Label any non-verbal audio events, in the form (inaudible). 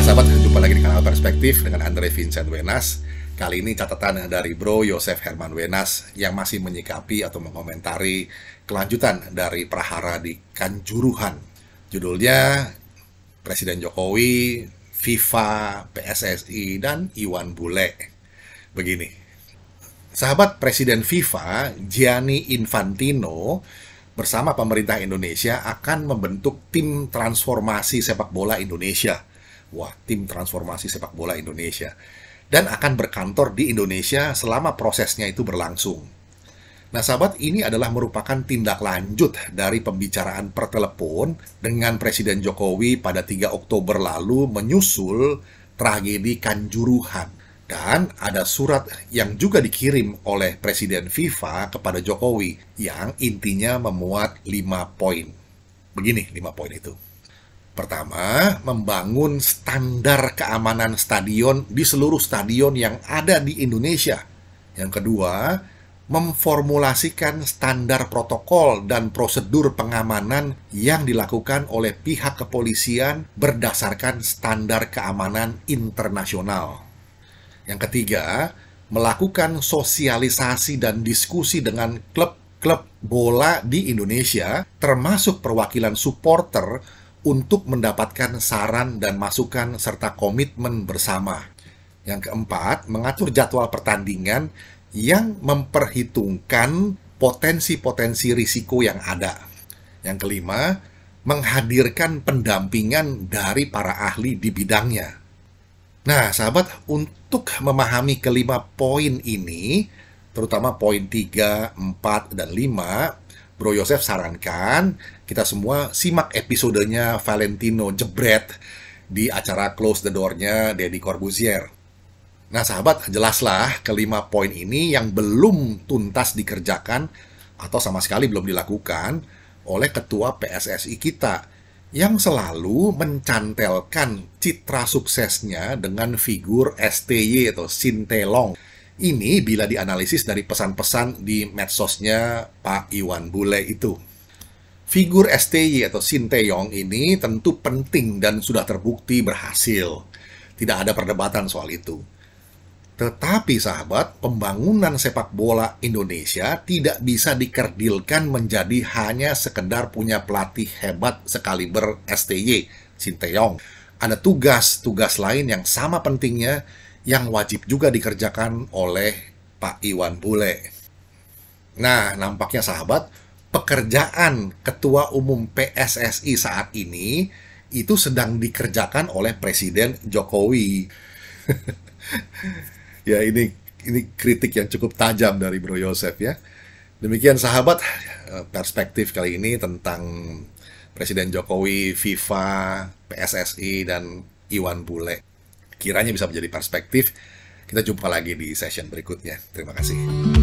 Ya, sahabat, jumpa lagi di kanal Perspektif dengan Andre Vincent Wenas. Kali ini catatan dari Bro Yosef Herman Wenas yang masih menyikapi atau mengomentari kelanjutan dari prahara di Kanjuruhan. Judulnya Presiden Jokowi, FIFA, PSSI, dan Iwan Bule. Begini, sahabat Presiden FIFA Gianni Infantino bersama pemerintah Indonesia akan membentuk tim transformasi sepak bola Indonesia wah tim transformasi sepak bola Indonesia, dan akan berkantor di Indonesia selama prosesnya itu berlangsung. Nah sahabat, ini adalah merupakan tindak lanjut dari pembicaraan pertelepon dengan Presiden Jokowi pada 3 Oktober lalu menyusul tragedi Kanjuruhan. Dan ada surat yang juga dikirim oleh Presiden FIFA kepada Jokowi yang intinya memuat 5 poin. Begini 5 poin itu. Pertama, membangun standar keamanan stadion di seluruh stadion yang ada di Indonesia. Yang kedua, memformulasikan standar protokol dan prosedur pengamanan yang dilakukan oleh pihak kepolisian berdasarkan standar keamanan internasional. Yang ketiga, melakukan sosialisasi dan diskusi dengan klub-klub bola di Indonesia, termasuk perwakilan supporter untuk mendapatkan saran dan masukan serta komitmen bersama. Yang keempat, mengatur jadwal pertandingan yang memperhitungkan potensi-potensi risiko yang ada. Yang kelima, menghadirkan pendampingan dari para ahli di bidangnya. Nah, sahabat, untuk memahami kelima poin ini, terutama poin 3, 4, dan 5, Bro Yosef sarankan kita semua simak episodenya Valentino jebret di acara Close the Door-nya Deddy Corbuzier. Nah sahabat, jelaslah kelima poin ini yang belum tuntas dikerjakan atau sama sekali belum dilakukan oleh ketua PSSI kita yang selalu mencantelkan citra suksesnya dengan figur STY atau Sintelong ini bila dianalisis dari pesan-pesan di medsosnya Pak Iwan Bule itu. Figur STY atau Sinteyong ini tentu penting dan sudah terbukti berhasil. Tidak ada perdebatan soal itu. Tetapi sahabat, pembangunan sepak bola Indonesia tidak bisa dikerdilkan menjadi hanya sekedar punya pelatih hebat sekaliber STY, Sinteyong. Ada tugas-tugas lain yang sama pentingnya yang wajib juga dikerjakan oleh Pak Iwan Bule. Nah, nampaknya sahabat, pekerjaan Ketua Umum PSSI saat ini itu sedang dikerjakan oleh Presiden Jokowi. (laughs) ya, ini ini kritik yang cukup tajam dari Bro Yosef ya. Demikian sahabat eh, perspektif kali ini tentang Presiden Jokowi, FIFA, PSSI, dan Iwan Bule kiranya bisa menjadi perspektif. Kita jumpa lagi di session berikutnya. Terima kasih.